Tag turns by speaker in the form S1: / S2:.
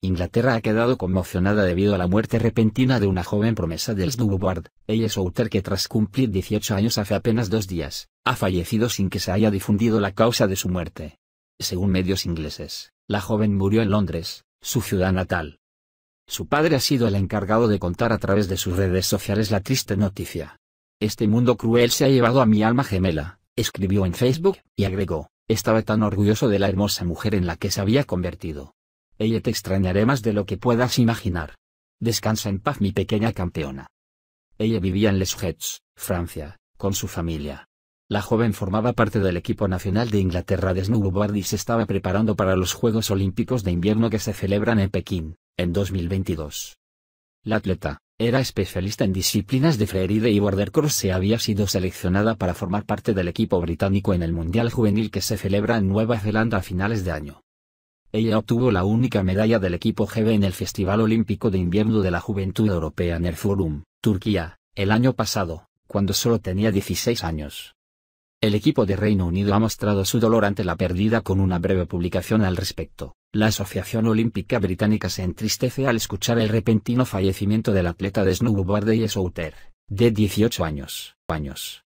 S1: Inglaterra ha quedado conmocionada debido a la muerte repentina de una joven promesa del snowboard, es Souter que tras cumplir 18 años hace apenas dos días, ha fallecido sin que se haya difundido la causa de su muerte. Según medios ingleses, la joven murió en Londres, su ciudad natal. Su padre ha sido el encargado de contar a través de sus redes sociales la triste noticia. Este mundo cruel se ha llevado a mi alma gemela, escribió en Facebook, y agregó, estaba tan orgulloso de la hermosa mujer en la que se había convertido. Ella te extrañaré más de lo que puedas imaginar. Descansa en paz mi pequeña campeona. Ella vivía en Les Gets, Francia, con su familia. La joven formaba parte del equipo nacional de Inglaterra de snowboard y se estaba preparando para los Juegos Olímpicos de Invierno que se celebran en Pekín, en 2022. La atleta, era especialista en disciplinas de freeride y border cross y había sido seleccionada para formar parte del equipo británico en el Mundial Juvenil que se celebra en Nueva Zelanda a finales de año. Ella obtuvo la única medalla del equipo GB en el Festival Olímpico de Invierno de la Juventud Europea en el Forum, Turquía, el año pasado, cuando solo tenía 16 años. El equipo de Reino Unido ha mostrado su dolor ante la pérdida con una breve publicación al respecto. La Asociación Olímpica Británica se entristece al escuchar el repentino fallecimiento del atleta de snowboard y Souter, de 18 años.